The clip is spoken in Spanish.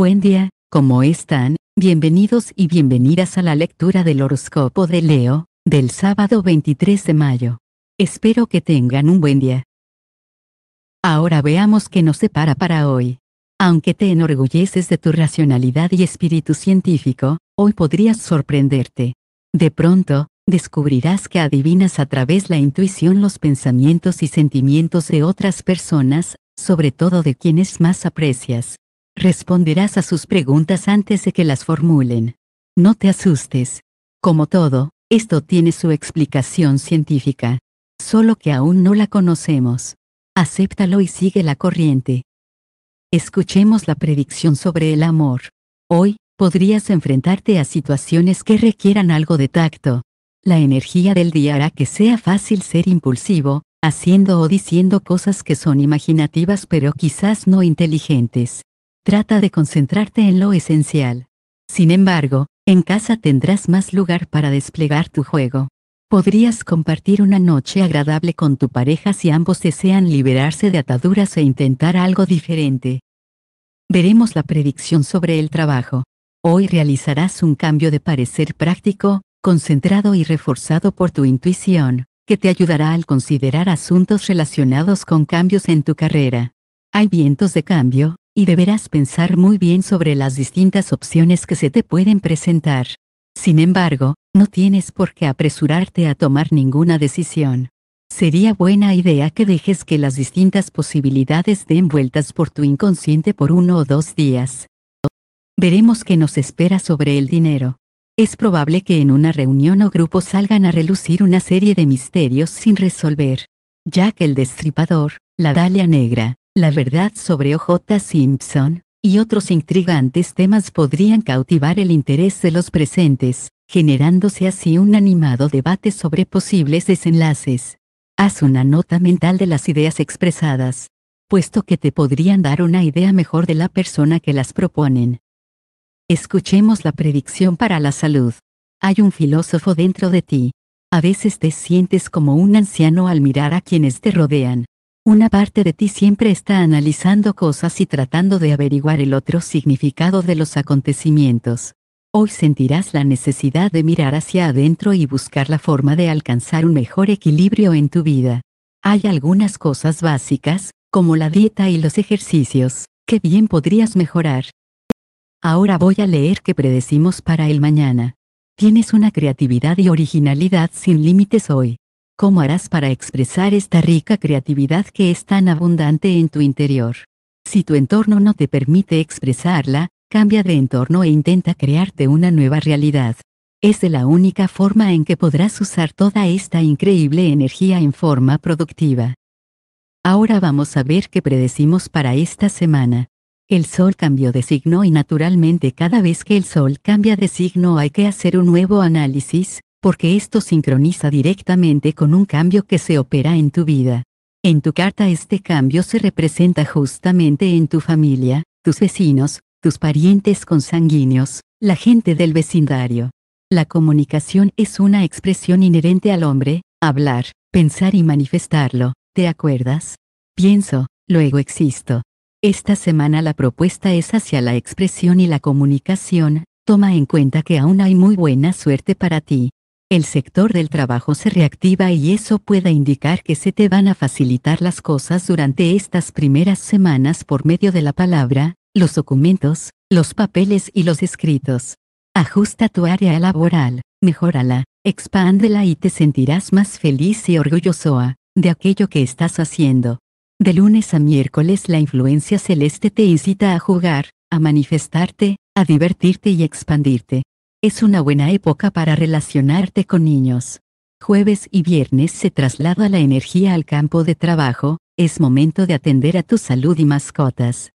Buen día, ¿cómo están? Bienvenidos y bienvenidas a la lectura del horóscopo de Leo, del sábado 23 de mayo. Espero que tengan un buen día. Ahora veamos qué nos separa para hoy. Aunque te enorgulleces de tu racionalidad y espíritu científico, hoy podrías sorprenderte. De pronto, descubrirás que adivinas a través la intuición los pensamientos y sentimientos de otras personas, sobre todo de quienes más aprecias. Responderás a sus preguntas antes de que las formulen. No te asustes. Como todo, esto tiene su explicación científica. Solo que aún no la conocemos. Acéptalo y sigue la corriente. Escuchemos la predicción sobre el amor. Hoy, podrías enfrentarte a situaciones que requieran algo de tacto. La energía del día hará que sea fácil ser impulsivo, haciendo o diciendo cosas que son imaginativas pero quizás no inteligentes. Trata de concentrarte en lo esencial. Sin embargo, en casa tendrás más lugar para desplegar tu juego. Podrías compartir una noche agradable con tu pareja si ambos desean liberarse de ataduras e intentar algo diferente. Veremos la predicción sobre el trabajo. Hoy realizarás un cambio de parecer práctico, concentrado y reforzado por tu intuición, que te ayudará al considerar asuntos relacionados con cambios en tu carrera. Hay vientos de cambio, y deberás pensar muy bien sobre las distintas opciones que se te pueden presentar. Sin embargo, no tienes por qué apresurarte a tomar ninguna decisión. Sería buena idea que dejes que las distintas posibilidades den vueltas por tu inconsciente por uno o dos días. Veremos qué nos espera sobre el dinero. Es probable que en una reunión o grupo salgan a relucir una serie de misterios sin resolver. Ya que el Destripador, la Dalia Negra, la verdad sobre O.J. Simpson, y otros intrigantes temas podrían cautivar el interés de los presentes, generándose así un animado debate sobre posibles desenlaces. Haz una nota mental de las ideas expresadas, puesto que te podrían dar una idea mejor de la persona que las proponen. Escuchemos la predicción para la salud. Hay un filósofo dentro de ti. A veces te sientes como un anciano al mirar a quienes te rodean una parte de ti siempre está analizando cosas y tratando de averiguar el otro significado de los acontecimientos. Hoy sentirás la necesidad de mirar hacia adentro y buscar la forma de alcanzar un mejor equilibrio en tu vida. Hay algunas cosas básicas, como la dieta y los ejercicios, que bien podrías mejorar. Ahora voy a leer qué predecimos para el mañana. Tienes una creatividad y originalidad sin límites hoy. ¿Cómo harás para expresar esta rica creatividad que es tan abundante en tu interior? Si tu entorno no te permite expresarla, cambia de entorno e intenta crearte una nueva realidad. Es de la única forma en que podrás usar toda esta increíble energía en forma productiva. Ahora vamos a ver qué predecimos para esta semana. El Sol cambió de signo y naturalmente cada vez que el Sol cambia de signo hay que hacer un nuevo análisis, porque esto sincroniza directamente con un cambio que se opera en tu vida. En tu carta este cambio se representa justamente en tu familia, tus vecinos, tus parientes consanguíneos, la gente del vecindario. La comunicación es una expresión inherente al hombre, hablar, pensar y manifestarlo, ¿te acuerdas? Pienso, luego existo. Esta semana la propuesta es hacia la expresión y la comunicación, toma en cuenta que aún hay muy buena suerte para ti el sector del trabajo se reactiva y eso puede indicar que se te van a facilitar las cosas durante estas primeras semanas por medio de la palabra, los documentos, los papeles y los escritos. Ajusta tu área laboral, mejórala, expándela y te sentirás más feliz y orgulloso de aquello que estás haciendo. De lunes a miércoles la influencia celeste te incita a jugar, a manifestarte, a divertirte y expandirte. Es una buena época para relacionarte con niños. Jueves y viernes se traslada la energía al campo de trabajo, es momento de atender a tu salud y mascotas.